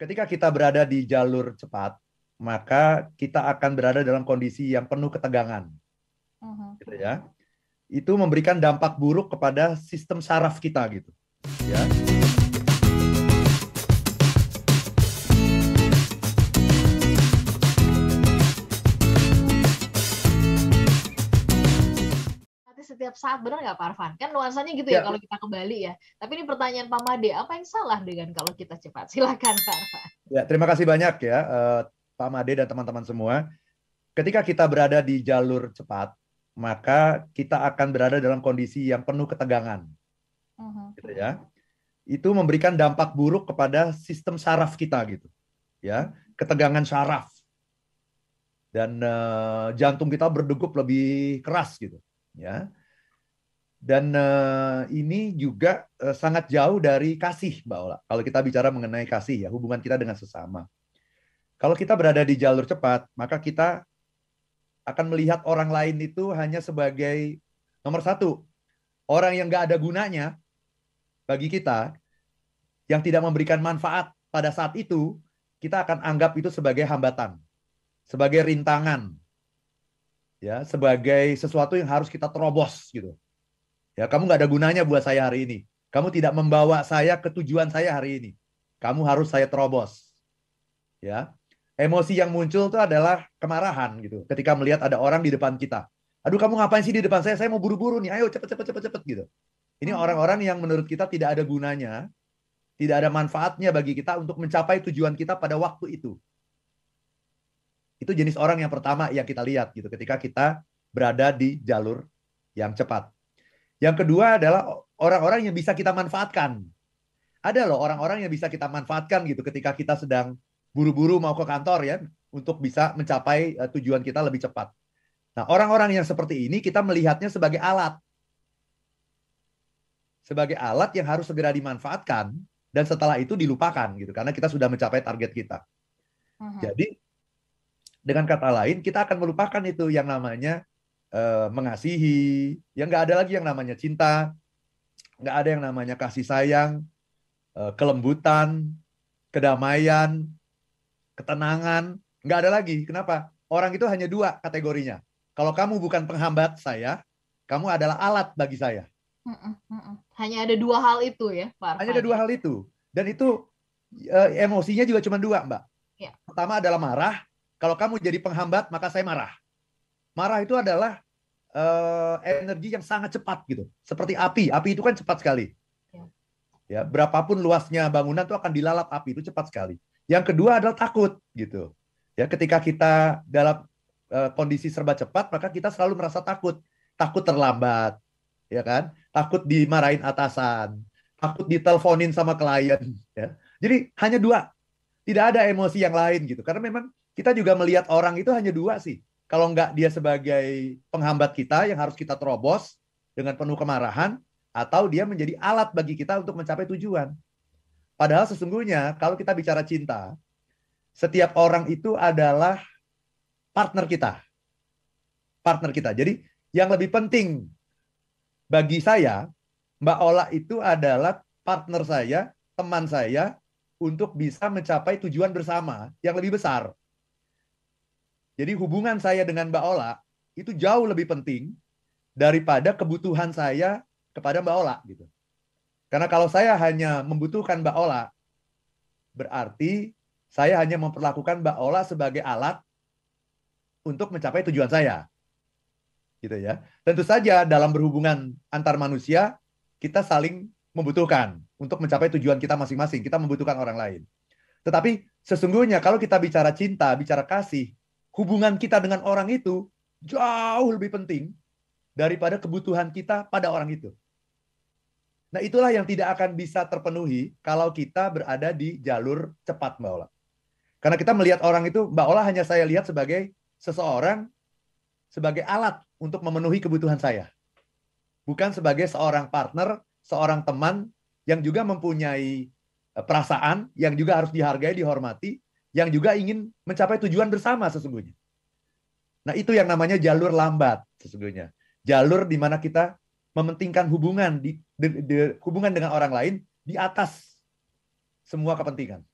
ketika kita berada di jalur cepat, maka kita akan berada dalam kondisi yang penuh ketegangan. Uh-huh. Gitu ya. Itu memberikan dampak buruk kepada sistem saraf kita gitu. Ya. setiap saat benar nggak Pak Arfan? Kan nuansanya gitu ya, ya kalau kita ke Bali ya. Tapi ini pertanyaan Pak Made, apa yang salah dengan kalau kita cepat? Silakan Pak Arfan. Ya terima kasih banyak ya uh, Pak Made dan teman-teman semua. Ketika kita berada di jalur cepat, maka kita akan berada dalam kondisi yang penuh ketegangan, uh-huh. gitu ya. Itu memberikan dampak buruk kepada sistem saraf kita gitu, ya. Ketegangan saraf dan uh, jantung kita berdegup lebih keras gitu, ya dan uh, ini juga uh, sangat jauh dari kasih Mbak Ola. Kalau kita bicara mengenai kasih ya hubungan kita dengan sesama. Kalau kita berada di jalur cepat, maka kita akan melihat orang lain itu hanya sebagai nomor satu orang yang nggak ada gunanya bagi kita, yang tidak memberikan manfaat pada saat itu, kita akan anggap itu sebagai hambatan, sebagai rintangan, ya, sebagai sesuatu yang harus kita terobos gitu. Ya, kamu nggak ada gunanya buat saya hari ini. Kamu tidak membawa saya ke tujuan saya hari ini. Kamu harus saya terobos. Ya. Emosi yang muncul itu adalah kemarahan gitu. Ketika melihat ada orang di depan kita. Aduh, kamu ngapain sih di depan saya? Saya mau buru-buru nih. Ayo cepet cepet cepet cepet gitu. Ini hmm. orang-orang yang menurut kita tidak ada gunanya, tidak ada manfaatnya bagi kita untuk mencapai tujuan kita pada waktu itu. Itu jenis orang yang pertama yang kita lihat gitu ketika kita berada di jalur yang cepat. Yang kedua adalah orang-orang yang bisa kita manfaatkan. Ada loh orang-orang yang bisa kita manfaatkan gitu ketika kita sedang buru-buru mau ke kantor ya untuk bisa mencapai eh, tujuan kita lebih cepat. Nah, orang-orang yang seperti ini kita melihatnya sebagai alat. Sebagai alat yang harus segera dimanfaatkan dan setelah itu dilupakan gitu karena kita sudah mencapai target kita. Uh hmm. -huh. Jadi dengan kata lain kita akan melupakan itu yang namanya Eh, mengasihi, yang nggak ada lagi yang namanya cinta, nggak ada yang namanya kasih sayang, eh, kelembutan, kedamaian, ketenangan, nggak ada lagi. Kenapa? Orang itu hanya dua kategorinya. Kalau kamu bukan penghambat saya, kamu adalah alat bagi saya. Hanya ada dua hal itu ya, Pak. Hanya ada dua hal itu, dan itu eh, emosinya juga cuma dua, Mbak. Ya. Pertama adalah marah. Kalau kamu jadi penghambat, maka saya marah. Marah itu adalah uh, energi yang sangat cepat gitu. Seperti api, api itu kan cepat sekali. Ya, ya berapapun luasnya bangunan itu akan dilalap api itu cepat sekali. Yang kedua adalah takut gitu. Ya, ketika kita dalam uh, kondisi serba cepat, maka kita selalu merasa takut. Takut terlambat, ya kan? Takut dimarahin atasan, takut diteleponin sama klien, ya. Jadi hanya dua. Tidak ada emosi yang lain gitu. Karena memang kita juga melihat orang itu hanya dua sih kalau nggak dia sebagai penghambat kita yang harus kita terobos dengan penuh kemarahan, atau dia menjadi alat bagi kita untuk mencapai tujuan. Padahal sesungguhnya kalau kita bicara cinta, setiap orang itu adalah partner kita. Partner kita. Jadi yang lebih penting bagi saya, Mbak Ola itu adalah partner saya, teman saya untuk bisa mencapai tujuan bersama yang lebih besar. Jadi hubungan saya dengan Mbak Ola itu jauh lebih penting daripada kebutuhan saya kepada Mbak Ola gitu. Karena kalau saya hanya membutuhkan Mbak Ola berarti saya hanya memperlakukan Mbak Ola sebagai alat untuk mencapai tujuan saya. Gitu ya. Tentu saja dalam berhubungan antar manusia kita saling membutuhkan untuk mencapai tujuan kita masing-masing. Kita membutuhkan orang lain. Tetapi sesungguhnya kalau kita bicara cinta, bicara kasih, hubungan kita dengan orang itu jauh lebih penting daripada kebutuhan kita pada orang itu. Nah, itulah yang tidak akan bisa terpenuhi kalau kita berada di jalur cepat, Mbak Ola. Karena kita melihat orang itu, Mbak Ola hanya saya lihat sebagai seseorang, sebagai alat untuk memenuhi kebutuhan saya. Bukan sebagai seorang partner, seorang teman yang juga mempunyai eh, perasaan, yang juga harus dihargai, dihormati, yang juga ingin mencapai tujuan bersama sesungguhnya. Nah, itu yang namanya jalur lambat sesungguhnya. Jalur di mana kita mementingkan hubungan di, di, di hubungan dengan orang lain di atas semua kepentingan.